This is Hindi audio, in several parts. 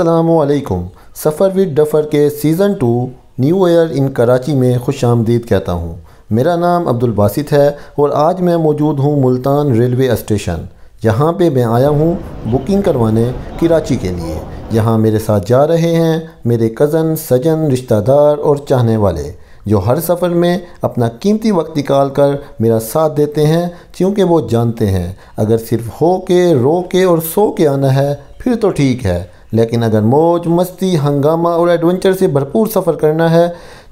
असलकुम सफ़र विद डफ़र के season two new year in Karachi में खुश आमदीद कहता हूँ मेरा नाम अब्दुल बासित है और आज मैं मौजूद हूँ मुल्तान रेलवे स्टेशन यहाँ पे मैं आया हूँ बुकिंग करवाने कराची के लिए यहाँ मेरे साथ जा रहे हैं मेरे कज़न सजन रिश्तेदार और चाहने वाले जो हर सफ़र में अपना कीमती वक्त निकाल कर मेरा साथ देते हैं क्योंकि वो जानते हैं अगर सिर्फ हो के रो के और सो के आना है फिर तो ठीक है लेकिन अगर मौज मस्ती हंगामा और एडवेंचर से भरपूर सफ़र करना है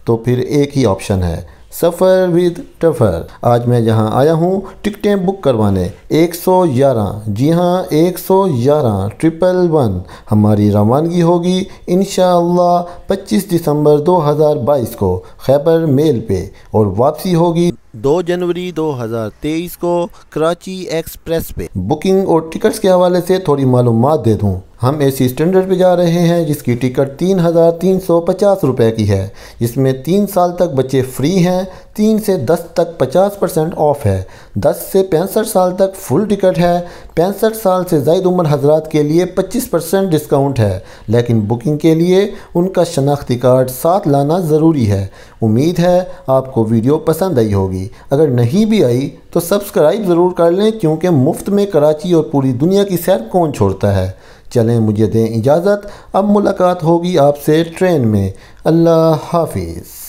तो फिर एक ही ऑप्शन है सफ़र विद टफर आज मैं यहाँ आया हूँ टिकटें बुक करवाने 111 जी हाँ 111 ट्रिपल वन हमारी रवानगी होगी इन 25 दिसंबर 2022 को खैबर मेल पे और वापसी होगी 2 जनवरी 2023 को कराची एक्सप्रेस पे बुकिंग और टिकट्स के हवाले से थोड़ी मालूम दे दूँ हम ए सी स्टैंडर्ड पे जा रहे हैं जिसकी टिकट तीन हज़ार तीन सौ पचास रुपये की है जिसमें तीन साल तक बच्चे फ्री हैं तीन से दस तक पचास परसेंट ऑफ है दस से पैंसठ साल तक फुल टिकट है पैंसठ साल से जायद उम्र हजरात के लिए पच्चीस परसेंट डिस्काउंट है लेकिन बुकिंग के लिए उनका शनाख्ती कार्ड साथ लाना ज़रूरी है उम्मीद है आपको वीडियो पसंद आई होगी अगर नहीं भी आई तो सब्सक्राइब ज़रूर कर लें क्योंकि मुफ्त में कराची और पूरी दुनिया की सैर कौन छोड़ता है चलें मुझे दें इजाज़त अब मुलाकात होगी आपसे ट्रेन में अल्लाह हाफिज़